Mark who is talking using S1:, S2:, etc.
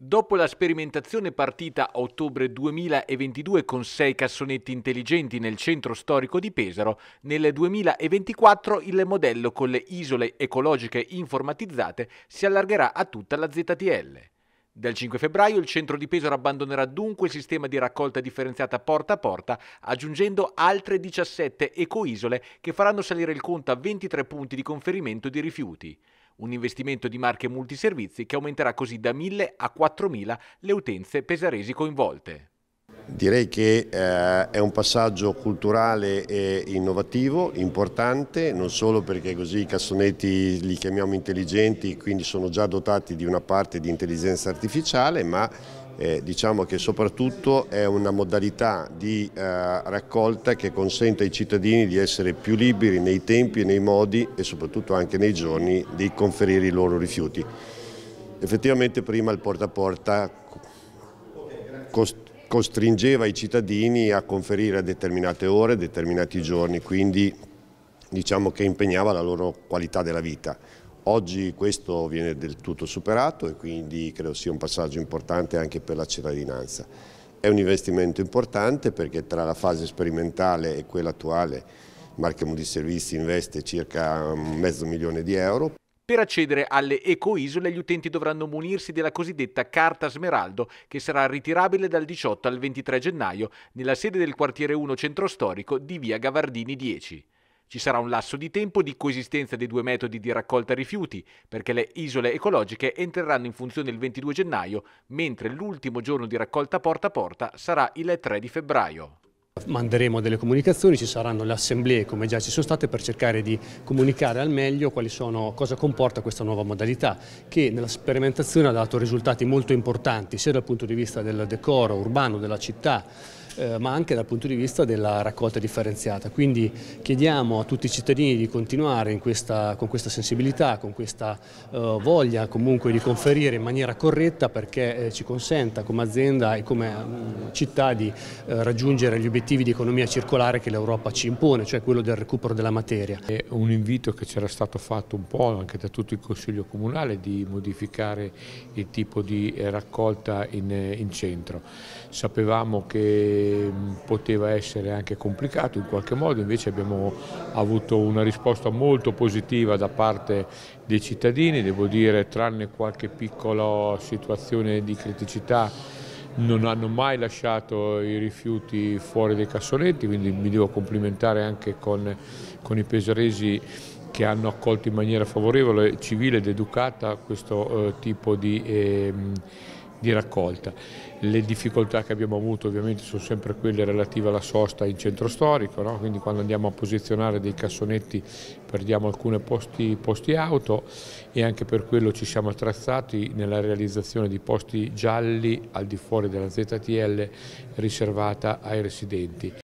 S1: Dopo la sperimentazione partita a ottobre 2022 con sei cassonetti intelligenti nel centro storico di Pesaro, nel 2024 il modello con le isole ecologiche informatizzate si allargerà a tutta la ZTL. Dal 5 febbraio il centro di Pesaro abbandonerà dunque il sistema di raccolta differenziata porta a porta, aggiungendo altre 17 ecoisole che faranno salire il conto a 23 punti di conferimento di rifiuti un investimento di marche multiservizi che aumenterà così da 1.000 a 4.000 le utenze pesaresi coinvolte.
S2: Direi che eh, è un passaggio culturale e innovativo, importante, non solo perché così i cassonetti li chiamiamo intelligenti, quindi sono già dotati di una parte di intelligenza artificiale, ma eh, diciamo che soprattutto è una modalità di eh, raccolta che consente ai cittadini di essere più liberi nei tempi e nei modi e soprattutto anche nei giorni di conferire i loro rifiuti. Effettivamente prima il porta a porta cost- costringeva i cittadini a conferire a determinate ore, a determinati giorni, quindi diciamo che impegnava la loro qualità della vita. Oggi questo viene del tutto superato e quindi credo sia un passaggio importante anche per la cittadinanza. È un investimento importante perché tra la fase sperimentale e quella attuale Marche Multiservizi investe circa mezzo milione di euro.
S1: Per accedere alle ecoisole gli utenti dovranno munirsi della cosiddetta carta smeraldo che sarà ritirabile dal 18 al 23 gennaio nella sede del quartiere 1 centro storico di via Gavardini 10. Ci sarà un lasso di tempo di coesistenza dei due metodi di raccolta rifiuti, perché le isole ecologiche entreranno in funzione il 22 gennaio, mentre l'ultimo giorno di raccolta porta a porta sarà il 3 di febbraio.
S3: Manderemo delle comunicazioni, ci saranno le assemblee come già ci sono state per cercare di comunicare al meglio sono, cosa comporta questa nuova modalità che nella sperimentazione ha dato risultati molto importanti sia dal punto di vista del decoro urbano della città eh, ma anche dal punto di vista della raccolta differenziata. Quindi chiediamo a tutti i cittadini di continuare questa, con questa sensibilità, con questa eh, voglia comunque di conferire in maniera corretta perché eh, ci consenta come azienda e come mh, mm, città di eh, raggiungere gli obiettivi di economia circolare che l'Europa ci impone, cioè quello del recupero della materia. È un invito che c'era stato fatto un po' anche da tutto il Consiglio Comunale di modificare il
S4: tipo di eh, raccolta in, in centro. Sapevamo che Ehm, poteva essere anche complicato in qualche modo, invece abbiamo avuto una risposta molto positiva da parte dei cittadini, devo dire tranne qualche piccola situazione di criticità non hanno mai lasciato i rifiuti fuori dai cassonetti, quindi mi devo complimentare anche con, con i pesaresi che hanno accolto in maniera favorevole, civile ed educata questo eh, tipo di... Eh, di raccolta. Le difficoltà che abbiamo avuto ovviamente sono sempre quelle relative alla sosta in centro storico, no? quindi quando andiamo a posizionare dei cassonetti perdiamo alcuni posti, posti, auto e anche per quello ci siamo attrezzati nella realizzazione di posti gialli al di fuori della ZTL riservata ai residenti.